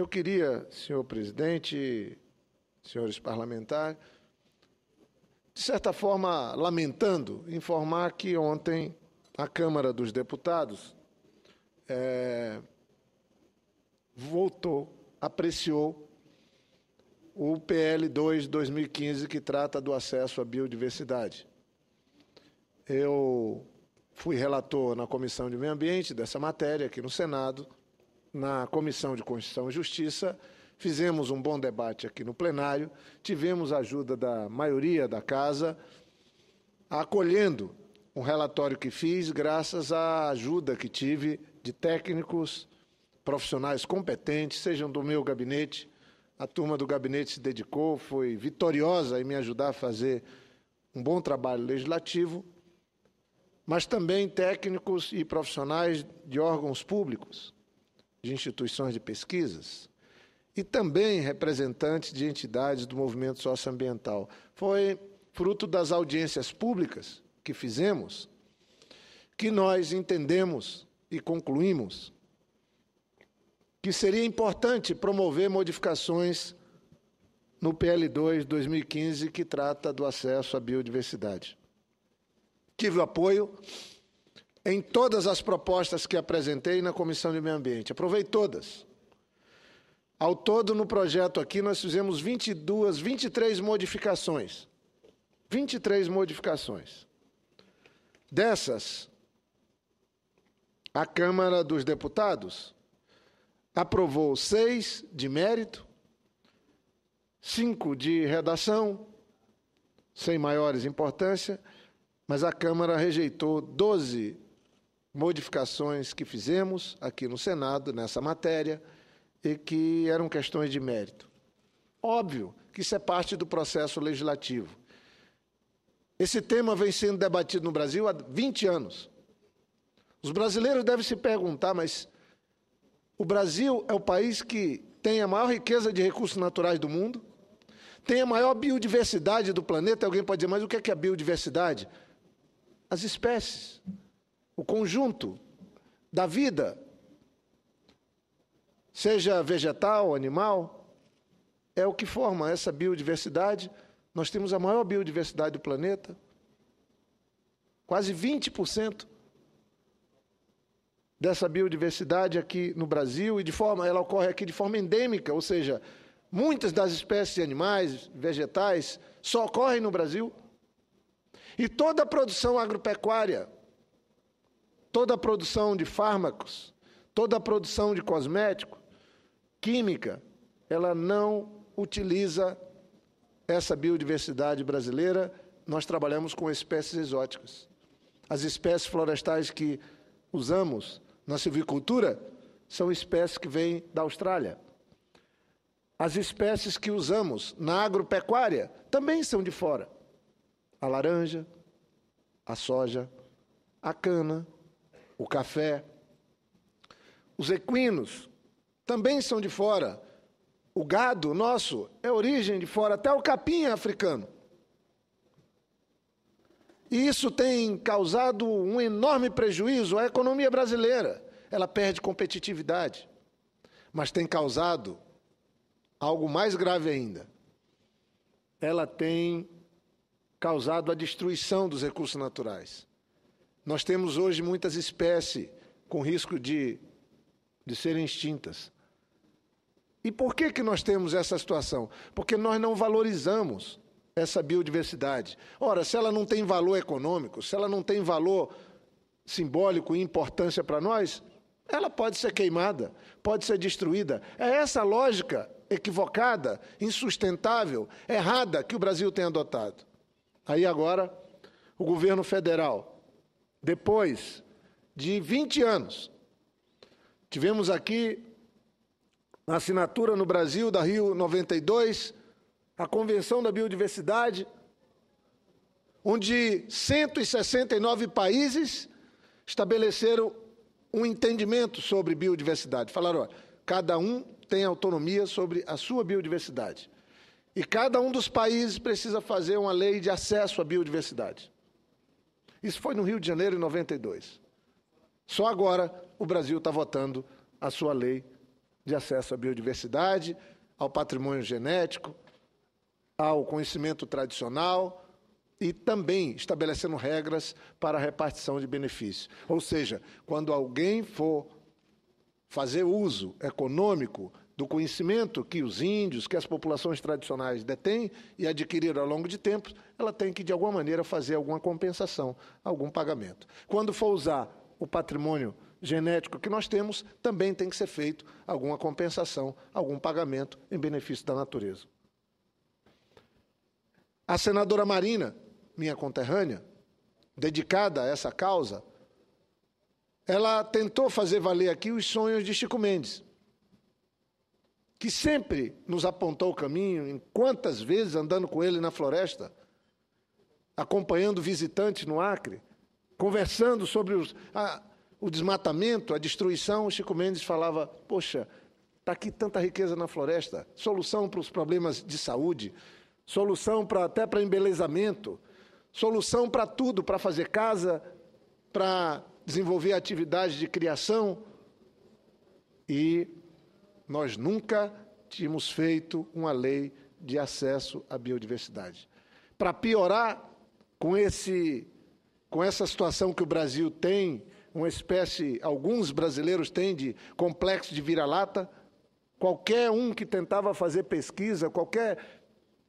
Eu queria, senhor presidente, senhores parlamentares, de certa forma, lamentando, informar que ontem a Câmara dos Deputados é, voltou, apreciou o PL 2 2015 que trata do acesso à biodiversidade. Eu fui relator na Comissão de Meio Ambiente dessa matéria aqui no Senado na Comissão de Constituição e Justiça, fizemos um bom debate aqui no plenário, tivemos a ajuda da maioria da casa, acolhendo um relatório que fiz graças à ajuda que tive de técnicos, profissionais competentes, sejam do meu gabinete, a turma do gabinete se dedicou, foi vitoriosa em me ajudar a fazer um bom trabalho legislativo, mas também técnicos e profissionais de órgãos públicos, de instituições de pesquisas e também representantes de entidades do movimento socioambiental. Foi fruto das audiências públicas que fizemos que nós entendemos e concluímos que seria importante promover modificações no PL2 2015 que trata do acesso à biodiversidade. Tive o apoio em todas as propostas que apresentei na Comissão de Meio Ambiente. Aprovei todas. Ao todo, no projeto aqui, nós fizemos 22, 23 modificações. 23 modificações. Dessas, a Câmara dos Deputados aprovou seis de mérito, cinco de redação, sem maiores importância, mas a Câmara rejeitou 12 modificações que fizemos aqui no Senado nessa matéria e que eram questões de mérito. Óbvio que isso é parte do processo legislativo. Esse tema vem sendo debatido no Brasil há 20 anos. Os brasileiros devem se perguntar, mas o Brasil é o país que tem a maior riqueza de recursos naturais do mundo, tem a maior biodiversidade do planeta. Alguém pode dizer, mas o que é, que a é biodiversidade? As espécies o conjunto da vida, seja vegetal, animal, é o que forma essa biodiversidade. Nós temos a maior biodiversidade do planeta, quase 20% dessa biodiversidade aqui no Brasil e de forma ela ocorre aqui de forma endêmica, ou seja, muitas das espécies de animais, vegetais só ocorrem no Brasil. E toda a produção agropecuária toda a produção de fármacos, toda a produção de cosmético, química, ela não utiliza essa biodiversidade brasileira. Nós trabalhamos com espécies exóticas. As espécies florestais que usamos na silvicultura são espécies que vêm da Austrália. As espécies que usamos na agropecuária também são de fora. A laranja, a soja, a cana, o café. Os equinos também são de fora. O gado nosso é origem de fora, até o capim é africano. E isso tem causado um enorme prejuízo à economia brasileira. Ela perde competitividade, mas tem causado algo mais grave ainda. Ela tem causado a destruição dos recursos naturais. Nós temos hoje muitas espécies com risco de, de serem extintas. E por que, que nós temos essa situação? Porque nós não valorizamos essa biodiversidade. Ora, se ela não tem valor econômico, se ela não tem valor simbólico e importância para nós, ela pode ser queimada, pode ser destruída. É essa lógica equivocada, insustentável, errada que o Brasil tem adotado. Aí agora, o governo federal depois de 20 anos. Tivemos aqui a assinatura no Brasil da Rio 92, a Convenção da Biodiversidade, onde 169 países estabeleceram um entendimento sobre biodiversidade. Falaram, olha, cada um tem autonomia sobre a sua biodiversidade. E cada um dos países precisa fazer uma lei de acesso à biodiversidade. Isso foi no Rio de Janeiro em 92. Só agora o Brasil está votando a sua lei de acesso à biodiversidade, ao patrimônio genético, ao conhecimento tradicional e também estabelecendo regras para a repartição de benefícios. Ou seja, quando alguém for fazer uso econômico do conhecimento que os índios, que as populações tradicionais detêm e adquiriram ao longo de tempos, ela tem que, de alguma maneira, fazer alguma compensação, algum pagamento. Quando for usar o patrimônio genético que nós temos, também tem que ser feito alguma compensação, algum pagamento em benefício da natureza. A senadora Marina, minha conterrânea, dedicada a essa causa, ela tentou fazer valer aqui os sonhos de Chico Mendes que sempre nos apontou o caminho, em quantas vezes andando com ele na floresta, acompanhando visitantes no Acre, conversando sobre os, a, o desmatamento, a destruição, o Chico Mendes falava: Poxa, está aqui tanta riqueza na floresta, solução para os problemas de saúde, solução para até para embelezamento, solução para tudo, para fazer casa, para desenvolver atividades de criação. E nós nunca tínhamos feito uma lei de acesso à biodiversidade. Para piorar com esse com essa situação que o Brasil tem, uma espécie, alguns brasileiros têm de complexo de vira-lata, qualquer um que tentava fazer pesquisa, qualquer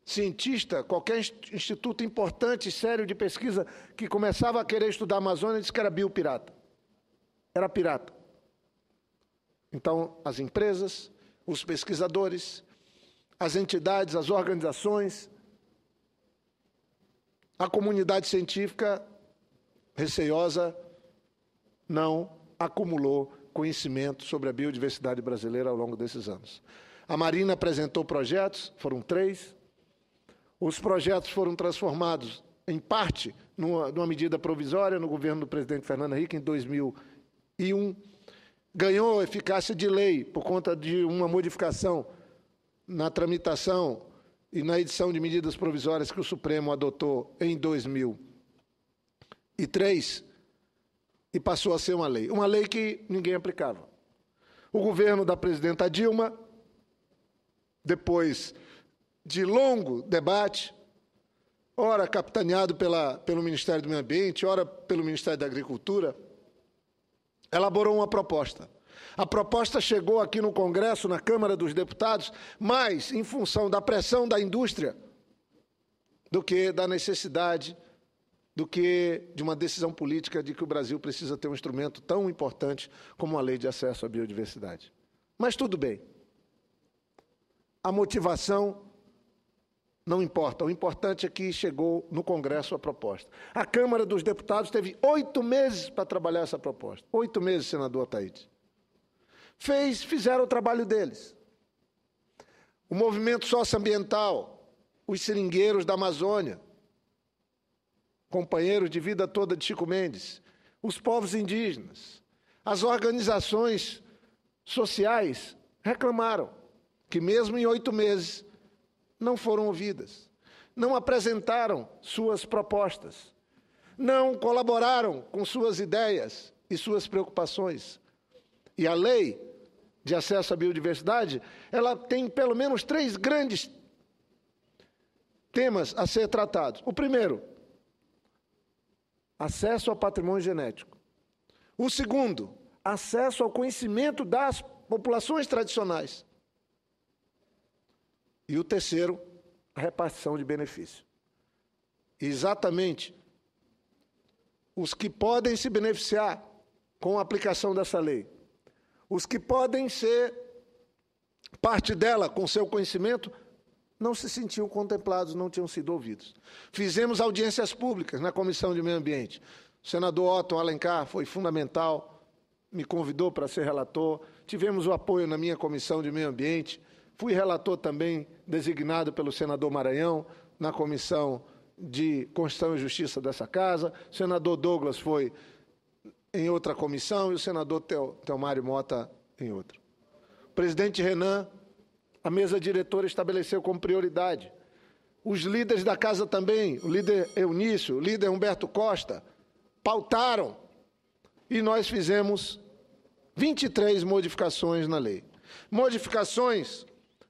cientista, qualquer instituto importante, sério de pesquisa que começava a querer estudar a Amazônia, disse que era biopirata. Era pirata. Então, as empresas, os pesquisadores, as entidades, as organizações, a comunidade científica receiosa não acumulou conhecimento sobre a biodiversidade brasileira ao longo desses anos. A Marina apresentou projetos, foram três. Os projetos foram transformados, em parte, numa, numa medida provisória no governo do presidente Fernando Henrique, em 2001 ganhou eficácia de lei por conta de uma modificação na tramitação e na edição de medidas provisórias que o Supremo adotou em 2003 e passou a ser uma lei. Uma lei que ninguém aplicava. O governo da presidenta Dilma, depois de longo debate, ora capitaneado pela, pelo Ministério do Meio Ambiente, ora pelo Ministério da Agricultura, elaborou uma proposta. A proposta chegou aqui no Congresso, na Câmara dos Deputados, mais em função da pressão da indústria do que da necessidade, do que de uma decisão política de que o Brasil precisa ter um instrumento tão importante como a Lei de Acesso à Biodiversidade. Mas tudo bem. A motivação não importa, o importante é que chegou no Congresso a proposta. A Câmara dos Deputados teve oito meses para trabalhar essa proposta. Oito meses, senador Ataíde. Fez, fizeram o trabalho deles. O movimento socioambiental, os seringueiros da Amazônia, companheiros de vida toda de Chico Mendes, os povos indígenas, as organizações sociais reclamaram que, mesmo em oito meses, não foram ouvidas, não apresentaram suas propostas, não colaboraram com suas ideias e suas preocupações. E a lei de acesso à biodiversidade, ela tem pelo menos três grandes temas a ser tratados. O primeiro, acesso ao patrimônio genético. O segundo, acesso ao conhecimento das populações tradicionais. E o terceiro, a repartição de benefício. Exatamente os que podem se beneficiar com a aplicação dessa lei, os que podem ser parte dela com seu conhecimento, não se sentiam contemplados, não tinham sido ouvidos. Fizemos audiências públicas na Comissão de Meio Ambiente. O senador otto Alencar foi fundamental, me convidou para ser relator. Tivemos o apoio na minha Comissão de Meio Ambiente Fui relator também designado pelo senador Maranhão na comissão de Constituição e Justiça dessa casa. O senador Douglas foi em outra comissão e o senador Telmário Mota em outra. presidente Renan, a mesa diretora estabeleceu como prioridade. Os líderes da casa também, o líder Eunício, o líder Humberto Costa, pautaram e nós fizemos 23 modificações na lei. Modificações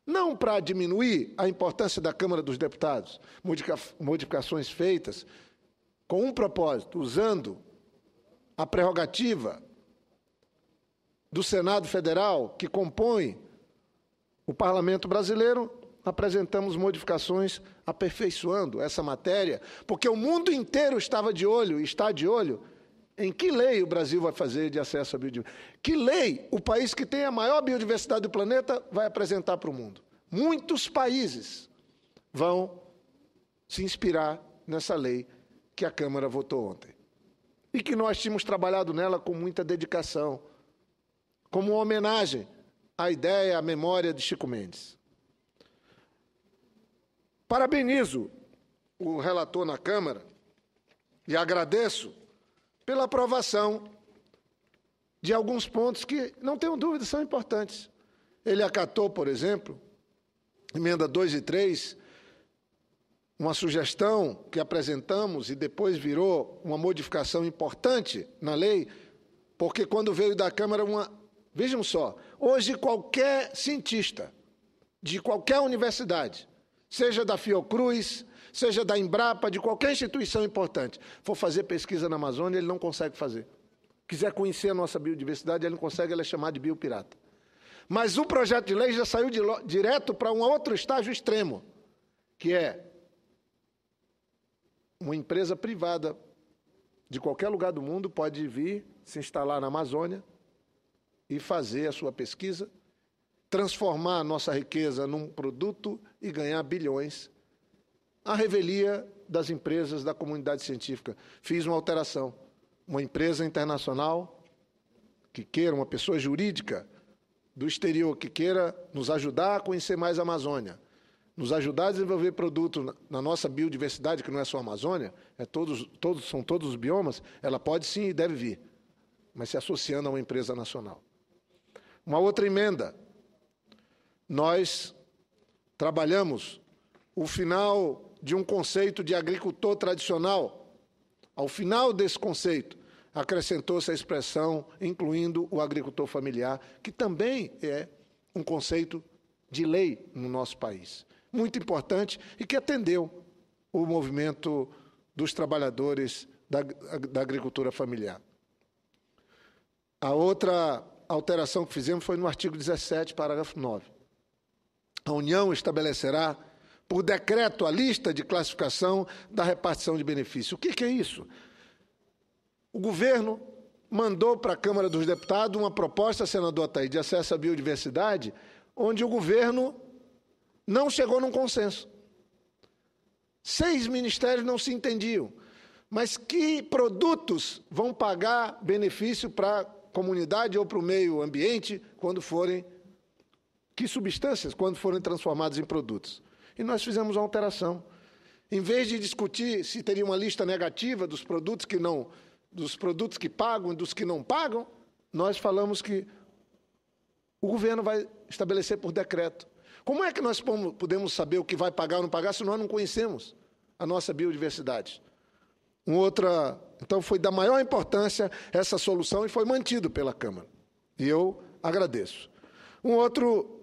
não para diminuir a importância da Câmara dos Deputados, modificações feitas com um propósito, usando a prerrogativa do Senado Federal, que compõe o Parlamento Brasileiro, apresentamos modificações aperfeiçoando essa matéria, porque o mundo inteiro estava de olho, está de olho, em que lei o Brasil vai fazer de acesso à biodiversidade? Que lei o país que tem a maior biodiversidade do planeta vai apresentar para o mundo? Muitos países vão se inspirar nessa lei que a Câmara votou ontem. E que nós tínhamos trabalhado nela com muita dedicação, como uma homenagem à ideia, à memória de Chico Mendes. Parabenizo o relator na Câmara e agradeço pela aprovação de alguns pontos que, não tenho dúvida, são importantes. Ele acatou, por exemplo, emenda 2 e 3, uma sugestão que apresentamos e depois virou uma modificação importante na lei, porque quando veio da Câmara uma. Vejam só, hoje qualquer cientista de qualquer universidade seja da Fiocruz, seja da Embrapa, de qualquer instituição importante, for fazer pesquisa na Amazônia, ele não consegue fazer. Quiser conhecer a nossa biodiversidade, ele não consegue, ela é chamada de biopirata. Mas o projeto de lei já saiu de, direto para um outro estágio extremo, que é uma empresa privada de qualquer lugar do mundo pode vir se instalar na Amazônia e fazer a sua pesquisa transformar a nossa riqueza num produto e ganhar bilhões. A revelia das empresas da comunidade científica. Fiz uma alteração. Uma empresa internacional que queira, uma pessoa jurídica do exterior que queira nos ajudar a conhecer mais a Amazônia, nos ajudar a desenvolver produtos na nossa biodiversidade, que não é só a Amazônia, é todos, todos, são todos os biomas, ela pode sim e deve vir, mas se associando a uma empresa nacional. Uma outra emenda, nós trabalhamos o final de um conceito de agricultor tradicional. Ao final desse conceito, acrescentou-se a expressão incluindo o agricultor familiar, que também é um conceito de lei no nosso país. Muito importante e que atendeu o movimento dos trabalhadores da, da agricultura familiar. A outra alteração que fizemos foi no artigo 17, parágrafo 9. A União estabelecerá, por decreto, a lista de classificação da repartição de benefícios. O que, é isso? O governo mandou para a Câmara dos Deputados uma proposta, senador Ataí, de acesso à biodiversidade, onde o governo não chegou num consenso. Seis ministérios não se entendiam. Mas que produtos vão pagar benefício para a comunidade ou para o meio ambiente quando forem que substâncias quando forem transformadas em produtos. E nós fizemos uma alteração. Em vez de discutir se teria uma lista negativa dos produtos que não, dos produtos que pagam e dos que não pagam, nós falamos que o governo vai estabelecer por decreto. Como é que nós podemos saber o que vai pagar ou não pagar se nós não conhecemos a nossa biodiversidade? Um outra, então foi da maior importância essa solução e foi mantido pela Câmara. E eu agradeço. Um outro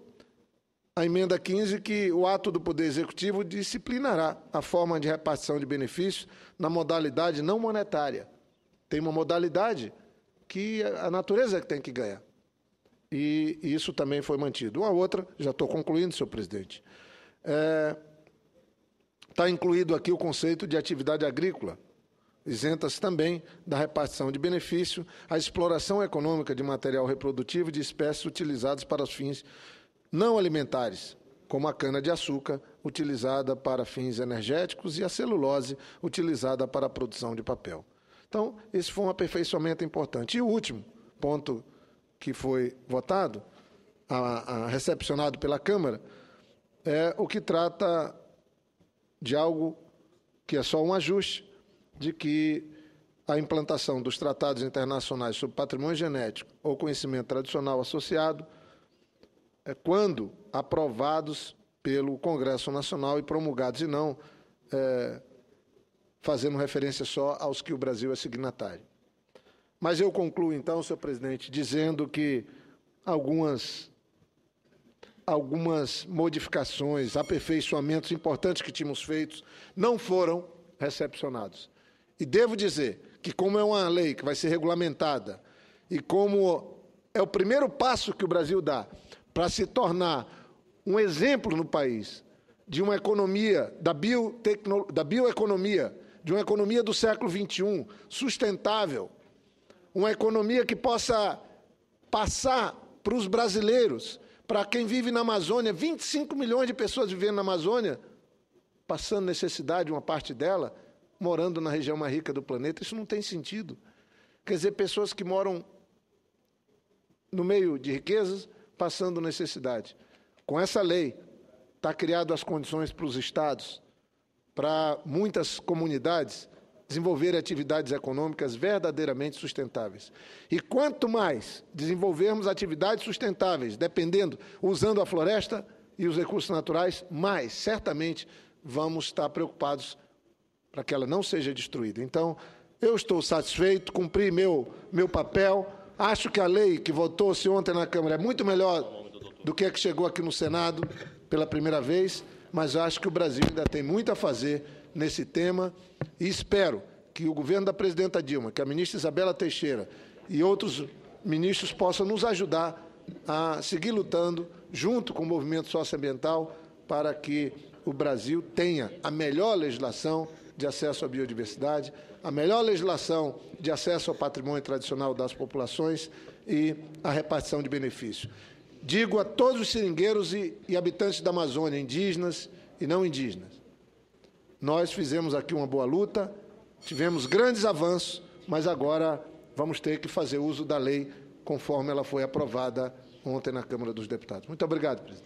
a emenda 15 que o ato do Poder Executivo disciplinará a forma de repartição de benefícios na modalidade não monetária. Tem uma modalidade que a natureza é tem que ganhar. E isso também foi mantido. Uma outra, já estou concluindo, senhor presidente. Está é, tá incluído aqui o conceito de atividade agrícola. Isenta-se também da repartição de benefício a exploração econômica de material reprodutivo de espécies utilizadas para os fins não alimentares, como a cana-de-açúcar, utilizada para fins energéticos, e a celulose, utilizada para a produção de papel. Então, esse foi um aperfeiçoamento importante. E o último ponto que foi votado, a, a, recepcionado pela Câmara, é o que trata de algo que é só um ajuste, de que a implantação dos tratados internacionais sobre patrimônio genético ou conhecimento tradicional associado é quando aprovados pelo Congresso Nacional e promulgados, e não é, fazendo referência só aos que o Brasil é signatário. Mas eu concluo, então, senhor presidente, dizendo que algumas, algumas modificações, aperfeiçoamentos importantes que tínhamos feitos não foram recepcionados. E devo dizer que, como é uma lei que vai ser regulamentada e como é o primeiro passo que o Brasil dá para se tornar um exemplo no país de uma economia, da, biotecno, da bioeconomia, de uma economia do século XXI, sustentável, uma economia que possa passar para os brasileiros, para quem vive na Amazônia, 25 milhões de pessoas vivendo na Amazônia, passando necessidade, uma parte dela, morando na região mais rica do planeta. Isso não tem sentido. Quer dizer, pessoas que moram no meio de riquezas, passando necessidade. Com essa lei, está criado as condições para os estados, para muitas comunidades desenvolver atividades econômicas verdadeiramente sustentáveis. E quanto mais desenvolvermos atividades sustentáveis, dependendo, usando a floresta e os recursos naturais, mais certamente vamos estar preocupados para que ela não seja destruída. Então, eu estou satisfeito, cumpri meu, meu papel Acho que a lei que votou-se ontem na Câmara é muito melhor do que a que chegou aqui no Senado pela primeira vez, mas acho que o Brasil ainda tem muito a fazer nesse tema e espero que o governo da presidenta Dilma, que é a ministra Isabela Teixeira e outros ministros possam nos ajudar a seguir lutando junto com o movimento socioambiental para que o Brasil tenha a melhor legislação de acesso à biodiversidade, a melhor legislação de acesso ao patrimônio tradicional das populações e a repartição de benefícios. Digo a todos os seringueiros e, e habitantes da Amazônia, indígenas e não indígenas, nós fizemos aqui uma boa luta, tivemos grandes avanços, mas agora vamos ter que fazer uso da lei conforme ela foi aprovada ontem na Câmara dos Deputados. Muito obrigado, presidente.